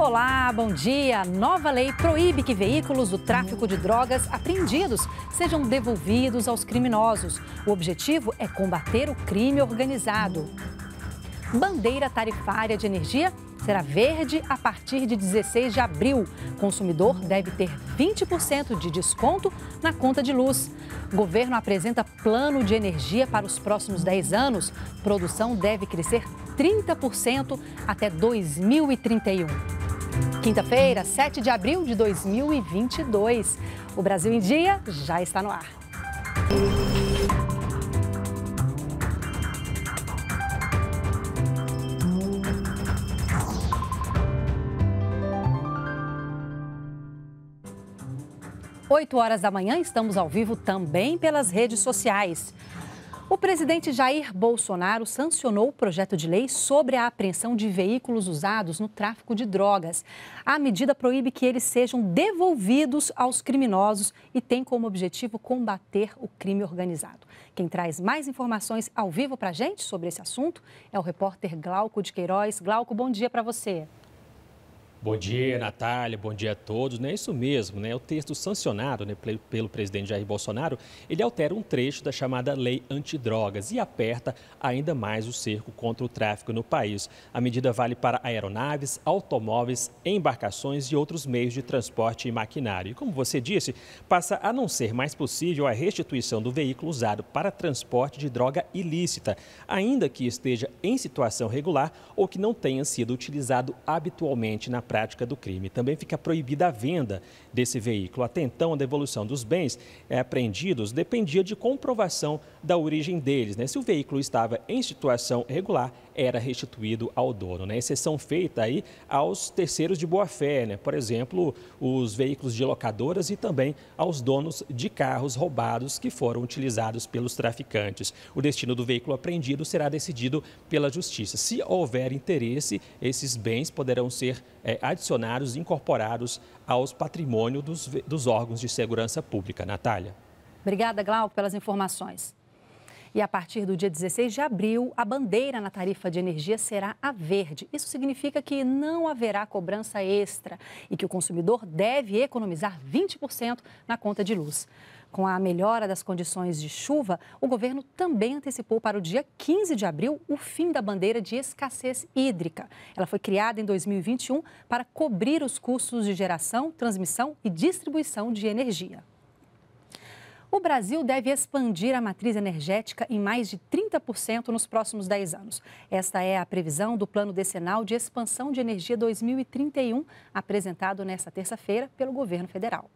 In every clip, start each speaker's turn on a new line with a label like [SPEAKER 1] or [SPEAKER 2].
[SPEAKER 1] Olá, bom dia. Nova lei proíbe que veículos do tráfico de drogas apreendidos sejam devolvidos aos criminosos. O objetivo é combater o crime organizado. Bandeira tarifária de energia será verde a partir de 16 de abril. Consumidor deve ter 20% de desconto na conta de luz. Governo apresenta plano de energia para os próximos 10 anos. Produção deve crescer 30% até 2031. Quinta-feira, 7 de abril de 2022. O Brasil em Dia já está no ar. Oito horas da manhã, estamos ao vivo também pelas redes sociais. O presidente Jair Bolsonaro sancionou o projeto de lei sobre a apreensão de veículos usados no tráfico de drogas. A medida proíbe que eles sejam devolvidos aos criminosos e tem como objetivo combater o crime organizado. Quem traz mais informações ao vivo para a gente sobre esse assunto é o repórter Glauco de Queiroz. Glauco, bom dia para você.
[SPEAKER 2] Bom dia, Natália, bom dia a todos. Né? Isso mesmo, né? o texto sancionado né, pelo presidente Jair Bolsonaro, ele altera um trecho da chamada Lei Antidrogas e aperta ainda mais o cerco contra o tráfico no país. A medida vale para aeronaves, automóveis, embarcações e outros meios de transporte e maquinário. E como você disse, passa a não ser mais possível a restituição do veículo usado para transporte de droga ilícita, ainda que esteja em situação regular ou que não tenha sido utilizado habitualmente na prática do crime. Também fica proibida a venda desse veículo. Até então, a devolução dos bens é apreendidos dependia de comprovação da origem deles. Né? Se o veículo estava em situação regular, era restituído ao dono, né? Exceção feita aí aos terceiros de boa-fé, né? Por exemplo, os veículos de locadoras e também aos donos de carros roubados que foram utilizados pelos traficantes. O destino do veículo apreendido será decidido pela justiça. Se houver interesse, esses bens poderão ser é, adicionados e incorporados aos patrimônio dos, dos órgãos de segurança pública. Natália.
[SPEAKER 1] Obrigada, Glau, pelas informações. E a partir do dia 16 de abril, a bandeira na tarifa de energia será a verde. Isso significa que não haverá cobrança extra e que o consumidor deve economizar 20% na conta de luz. Com a melhora das condições de chuva, o governo também antecipou para o dia 15 de abril o fim da bandeira de escassez hídrica. Ela foi criada em 2021 para cobrir os custos de geração, transmissão e distribuição de energia. O Brasil deve expandir a matriz energética em mais de 30% nos próximos 10 anos. Esta é a previsão do Plano Decenal de Expansão de Energia 2031, apresentado nesta terça-feira pelo governo federal.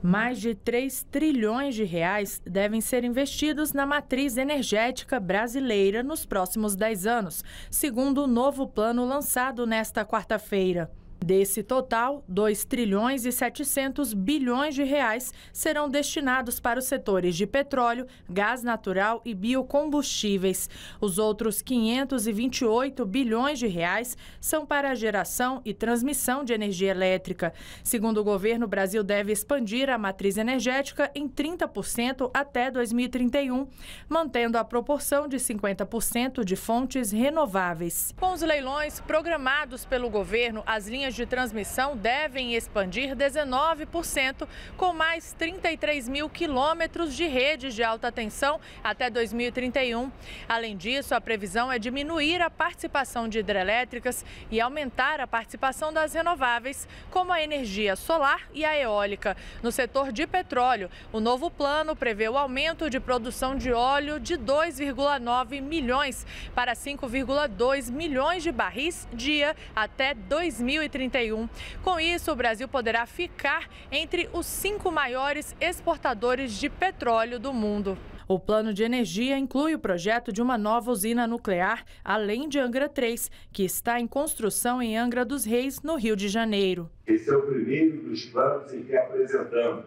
[SPEAKER 3] Mais de 3 trilhões de reais devem ser investidos na matriz energética brasileira nos próximos 10 anos, segundo o novo plano lançado nesta quarta-feira. Desse total, 2 trilhões e 700 bilhões de reais serão destinados para os setores de petróleo, gás natural e biocombustíveis. Os outros 528 bilhões de reais são para a geração e transmissão de energia elétrica. Segundo o governo, o Brasil deve expandir a matriz energética em 30% até 2031, mantendo a proporção de 50% de fontes renováveis. Com os leilões programados pelo governo, as linhas linhas de transmissão devem expandir 19%, com mais 33 mil quilômetros de redes de alta tensão até 2031. Além disso, a previsão é diminuir a participação de hidrelétricas e aumentar a participação das renováveis, como a energia solar e a eólica. No setor de petróleo, o novo plano prevê o aumento de produção de óleo de 2,9 milhões para 5,2 milhões de barris dia até 2031. 2031. Com isso, o Brasil poderá ficar entre os cinco maiores exportadores de petróleo do mundo. O plano de energia inclui o projeto de uma nova usina nuclear, além de Angra 3, que está em construção em Angra dos Reis, no Rio de Janeiro.
[SPEAKER 4] Esse é o primeiro dos planos em que apresentamos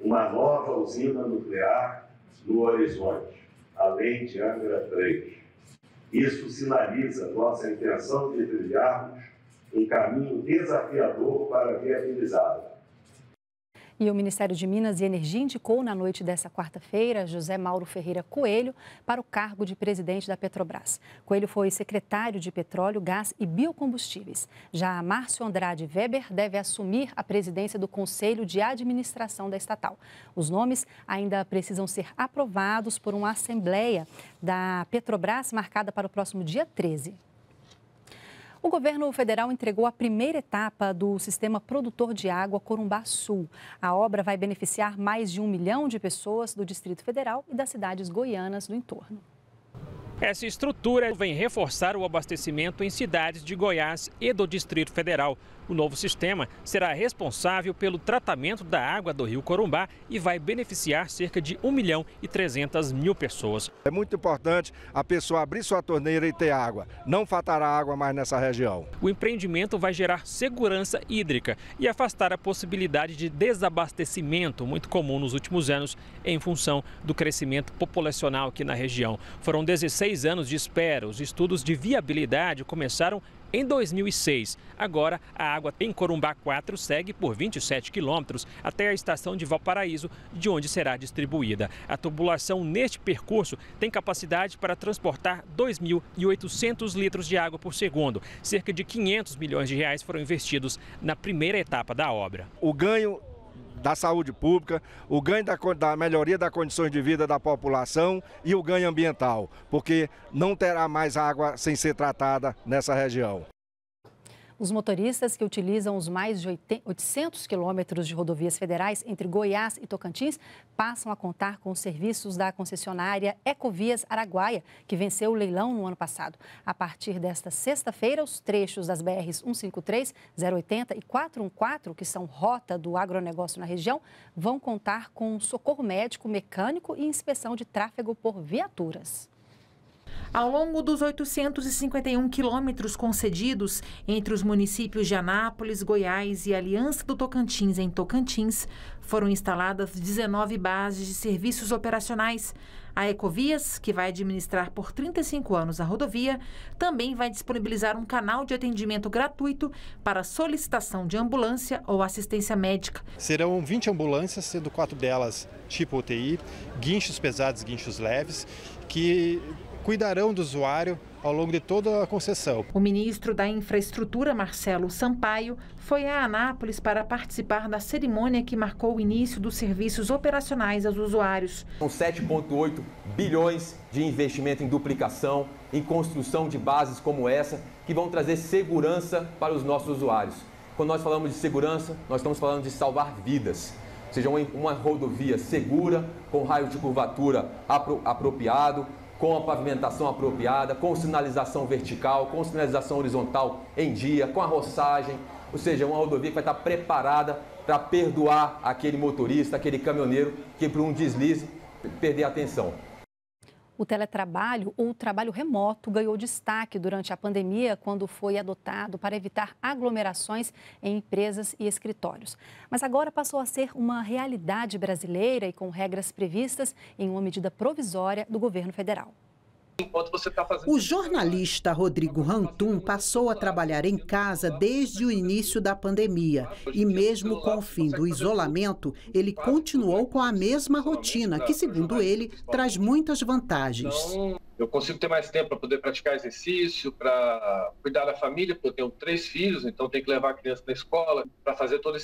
[SPEAKER 4] uma nova usina nuclear no horizonte, além de Angra 3. Isso sinaliza nossa intenção de trilharmos um caminho desafiador para viabilizá-la.
[SPEAKER 1] E o Ministério de Minas e Energia indicou na noite dessa quarta-feira José Mauro Ferreira Coelho para o cargo de presidente da Petrobras. Coelho foi secretário de Petróleo, Gás e Biocombustíveis. Já Márcio Andrade Weber deve assumir a presidência do Conselho de Administração da estatal. Os nomes ainda precisam ser aprovados por uma assembleia da Petrobras marcada para o próximo dia 13. O governo federal entregou a primeira etapa do sistema produtor de água Corumbá Sul. A obra vai beneficiar mais de um milhão de pessoas do Distrito Federal e das cidades goianas do entorno.
[SPEAKER 2] Essa estrutura vem reforçar o abastecimento em cidades de Goiás e do Distrito Federal. O novo sistema será responsável pelo tratamento da água do rio Corumbá e vai beneficiar cerca de 1 milhão e 300 mil pessoas. É muito importante a pessoa abrir sua torneira e ter água. Não faltará água mais nessa região. O empreendimento vai gerar segurança hídrica e afastar a possibilidade de desabastecimento, muito comum nos últimos anos, em função do crescimento populacional aqui na região. Foram 16 anos de espera. Os estudos de viabilidade começaram em 2006. Agora, a água em Corumbá 4 segue por 27 quilômetros até a estação de Valparaíso, de onde será distribuída. A tubulação neste percurso tem capacidade para transportar 2.800 litros de água por segundo. Cerca de 500 milhões de reais foram investidos na primeira etapa da obra. O ganho da saúde pública, o ganho da, da melhoria das condições de vida da população e o ganho ambiental, porque não terá mais água sem ser tratada nessa região.
[SPEAKER 1] Os motoristas que utilizam os mais de 800 quilômetros de rodovias federais entre Goiás e Tocantins passam a contar com os serviços da concessionária Ecovias Araguaia, que venceu o leilão no ano passado. A partir desta sexta-feira, os trechos das BRs 153, 080 e 414, que são rota do agronegócio na região, vão contar com socorro médico, mecânico e inspeção de tráfego por viaturas.
[SPEAKER 3] Ao longo dos 851 quilômetros
[SPEAKER 1] concedidos entre os municípios de Anápolis, Goiás e Aliança do Tocantins em Tocantins, foram instaladas 19 bases de serviços operacionais. A Ecovias, que vai administrar por 35 anos a rodovia, também vai disponibilizar um canal de atendimento gratuito para solicitação de ambulância ou assistência médica.
[SPEAKER 2] Serão 20 ambulâncias, sendo quatro delas tipo UTI, guinchos pesados, guinchos leves, que cuidarão do usuário ao longo de toda a concessão. O ministro
[SPEAKER 1] da Infraestrutura, Marcelo Sampaio, foi a Anápolis para participar da cerimônia que marcou o início dos serviços operacionais aos usuários.
[SPEAKER 2] São 7,8 bilhões de investimento em duplicação, em construção de bases como essa, que vão trazer segurança para os nossos usuários. Quando nós falamos de segurança, nós estamos falando de salvar vidas. seja uma rodovia segura, com raio de curvatura apropriado, com a pavimentação apropriada, com sinalização vertical, com sinalização horizontal em dia, com a roçagem, ou seja, uma rodovia que vai estar preparada para perdoar aquele motorista, aquele caminhoneiro que por um deslize perder a atenção.
[SPEAKER 1] O teletrabalho ou o trabalho remoto ganhou destaque durante a pandemia, quando foi adotado para evitar aglomerações em empresas e escritórios. Mas agora passou a ser uma realidade brasileira e com regras previstas em uma medida provisória do governo federal
[SPEAKER 5] enquanto você está fazendo. O jornalista Rodrigo tá Rantum passou a trabalhar em casa desde o início da pandemia tá e, mesmo com o fim do isolamento, ele continuou com a mesma rotina, tá que, segundo ele, traz muitas vantagens.
[SPEAKER 3] Então, eu consigo ter mais tempo para poder praticar exercício, para cuidar da família, porque eu tenho três filhos, então tenho que levar a criança na escola. Para fazer toda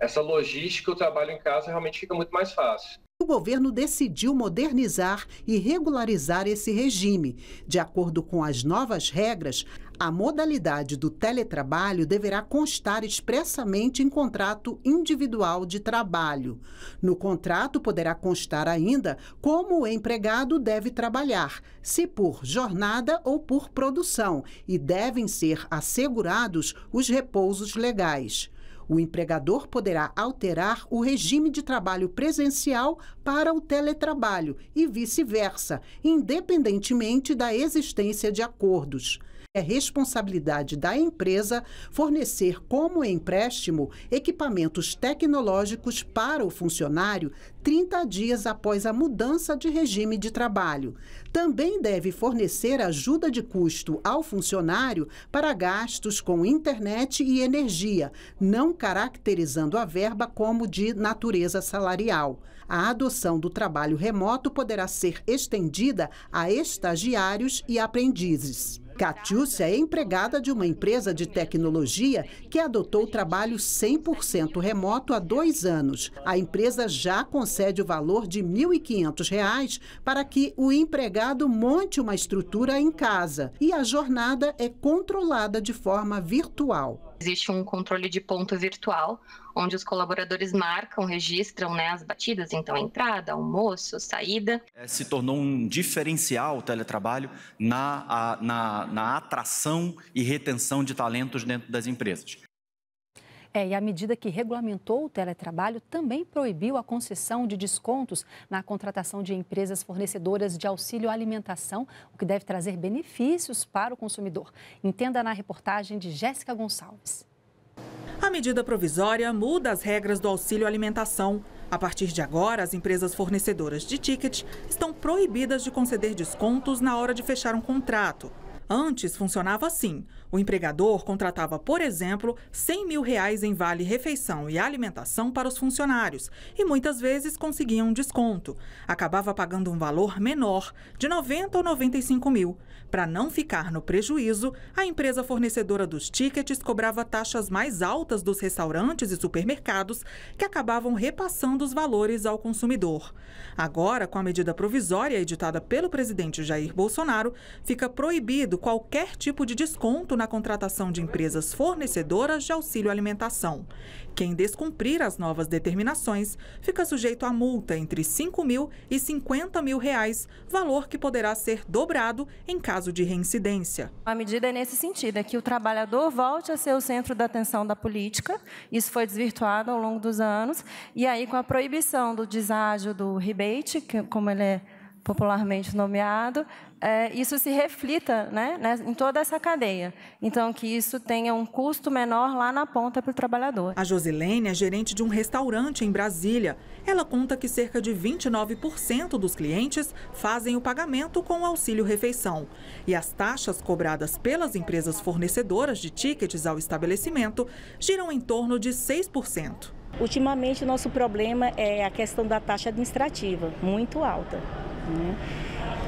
[SPEAKER 3] essa logística, o trabalho em casa realmente fica muito mais fácil.
[SPEAKER 5] O governo decidiu modernizar e regularizar esse regime. De acordo com as novas regras, a modalidade do teletrabalho deverá constar expressamente em contrato individual de trabalho. No contrato poderá constar ainda como o empregado deve trabalhar, se por jornada ou por produção, e devem ser assegurados os repousos legais o empregador poderá alterar o regime de trabalho presencial para o teletrabalho e vice-versa, independentemente da existência de acordos é responsabilidade da empresa fornecer como empréstimo equipamentos tecnológicos para o funcionário 30 dias após a mudança de regime de trabalho. Também deve fornecer ajuda de custo ao funcionário para gastos com internet e energia, não caracterizando a verba como de natureza salarial. A adoção do trabalho remoto poderá ser estendida a estagiários e aprendizes. Catiúcia é empregada de uma empresa de tecnologia que adotou trabalho 100% remoto há dois anos. A empresa já concede o valor de R$ 1.500 para que o empregado monte uma estrutura em casa e a jornada é controlada de forma virtual. Existe um controle de ponto virtual, onde os colaboradores
[SPEAKER 1] marcam, registram né, as batidas, então entrada, almoço, saída.
[SPEAKER 2] É, se tornou um diferencial o teletrabalho na, a, na, na atração e retenção de talentos dentro das empresas.
[SPEAKER 1] É, e a medida que regulamentou o teletrabalho também proibiu a concessão de descontos na contratação de empresas fornecedoras de auxílio alimentação, o que deve trazer benefícios para o consumidor. Entenda na reportagem de Jéssica Gonçalves.
[SPEAKER 4] A medida provisória muda as regras do auxílio alimentação. A partir de agora, as empresas fornecedoras de ticket estão proibidas de conceder descontos na hora de fechar um contrato. Antes funcionava assim: o empregador contratava, por exemplo, 100 mil reais em vale refeição e alimentação para os funcionários e muitas vezes conseguia um desconto. Acabava pagando um valor menor, de 90 ou 95 mil. Para não ficar no prejuízo, a empresa fornecedora dos tickets cobrava taxas mais altas dos restaurantes e supermercados que acabavam repassando os valores ao consumidor. Agora, com a medida provisória editada pelo presidente Jair Bolsonaro, fica proibido qualquer tipo de desconto na contratação de empresas fornecedoras de auxílio alimentação. Quem descumprir as novas determinações fica sujeito a multa entre 5 mil e 50 mil reais, valor que poderá ser dobrado em caso de reincidência.
[SPEAKER 3] A medida é nesse sentido, é que
[SPEAKER 1] o trabalhador volte a ser o centro da atenção da política. Isso foi desvirtuado ao longo dos anos. E aí, com a proibição do deságio do rebate, que, como ele é popularmente nomeado, é, isso se reflita né, né, em toda essa cadeia. Então, que isso tenha um
[SPEAKER 4] custo menor lá na ponta para o trabalhador. A Josilene é gerente de um restaurante em Brasília. Ela conta que cerca de 29% dos clientes fazem o pagamento com o auxílio refeição. E as taxas cobradas pelas empresas fornecedoras de tickets ao estabelecimento giram em torno de 6%.
[SPEAKER 1] Ultimamente, o nosso problema é a questão da taxa administrativa, muito alta. Né?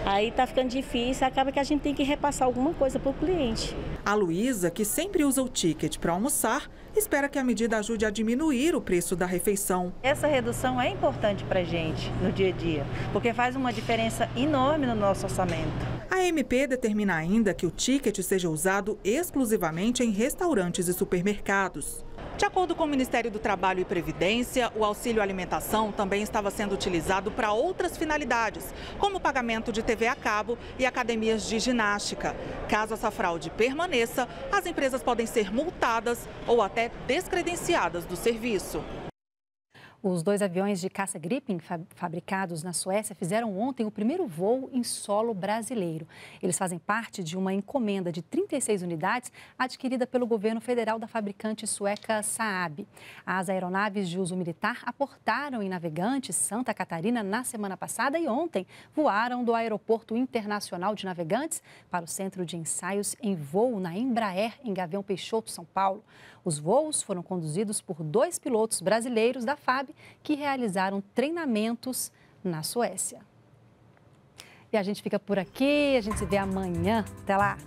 [SPEAKER 4] Aí tá ficando difícil, acaba que a gente tem que repassar alguma coisa para o cliente. A Luísa, que sempre usa o ticket para almoçar, espera que a medida ajude a diminuir o preço da refeição.
[SPEAKER 1] Essa redução é importante para a gente no dia a dia, porque faz uma diferença
[SPEAKER 4] enorme no nosso orçamento. A MP determina ainda que o ticket seja usado exclusivamente em restaurantes e supermercados. De acordo com o Ministério do Trabalho e Previdência, o auxílio alimentação também estava sendo utilizado para outras finalidades, como pagamento de TV a cabo e academias de ginástica. Caso essa fraude permaneça, as empresas podem ser multadas ou até descredenciadas do serviço.
[SPEAKER 1] Os dois aviões de caça Gripen fabricados na Suécia fizeram ontem o primeiro voo em solo brasileiro. Eles fazem parte de uma encomenda de 36 unidades adquirida pelo governo federal da fabricante sueca Saab. As aeronaves de uso militar aportaram em Navegante, Santa Catarina, na semana passada e ontem voaram do Aeroporto Internacional de Navegantes para o Centro de Ensaios em Voo na Embraer, em Gavião Peixoto, São Paulo. Os voos foram conduzidos por dois pilotos brasileiros da FAB Sabe, que realizaram treinamentos na Suécia. E a gente fica por aqui, a gente se vê amanhã. Até lá!